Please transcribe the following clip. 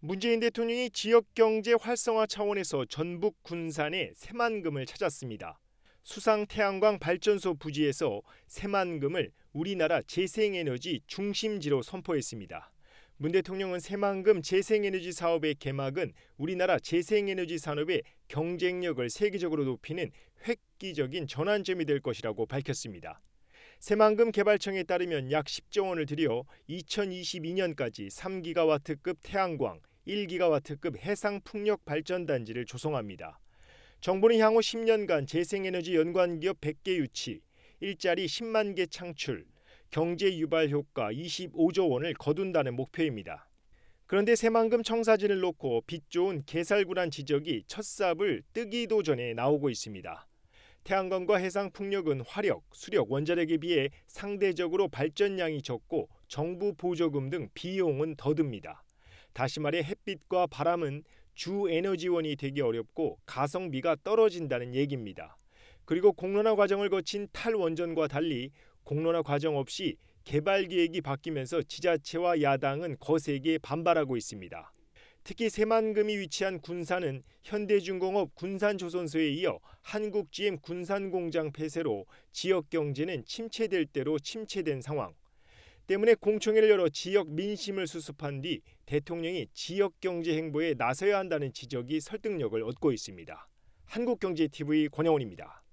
문재인 대통령이 지역 경제 활성화 차원에서 전북 군산에 새만금을 찾았습니다. 수상 태양광 발전소 부지에서 새만금을 우리나라 재생에너지 중심지로 선포했습니다. 문 대통령은 새만금 재생에너지 사업의 개막은 우리나라 재생에너지 산업의 경쟁력을 세계적으로 높이는 획기적인 전환점이 될 것이라고 밝혔습니다. 새만금 개발청에 따르면 약 10조 원을 들여 2022년까지 3기가와트급 태양광, 1기가와트급 해상 풍력 발전 단지를 조성합니다. 정부는 향후 10년간 재생에너지 연관 기업 100개 유치, 일자리 10만 개 창출, 경제 유발 효과 25조 원을 거둔다는 목표입니다. 그런데 새만금 청사진을 놓고 빛 좋은 개살구란 지적이 첫 삽을 뜨기도 전에 나오고 있습니다. 태양광과 해상 풍력은 화력, 수력, 원자력에 비해 상대적으로 발전량이 적고 정부 보조금 등 비용은 더 듭니다. 다시 말해 햇빛과 바람은 주 에너지원이 되기 어렵고 가성비가 떨어진다는 얘기입니다. 그리고 공론화 과정을 거친 탈원전과 달리 공론화 과정 없이 개발 계획이 바뀌면서 지자체와 야당은 거세게 반발하고 있습니다. 특히 새만금이 위치한 군산은 현대중공업 군산조선소에 이어 한국GM 군산공장 폐쇄로 지역 경제는 침체될 대로 침체된 상황. 때문에 공청회를 열어 지역 민심을 수습한 뒤 대통령이 지역 경제 행보에 나서야 한다는 지적이 설득력을 얻고 있습니다. 한국경제TV 권영훈입니다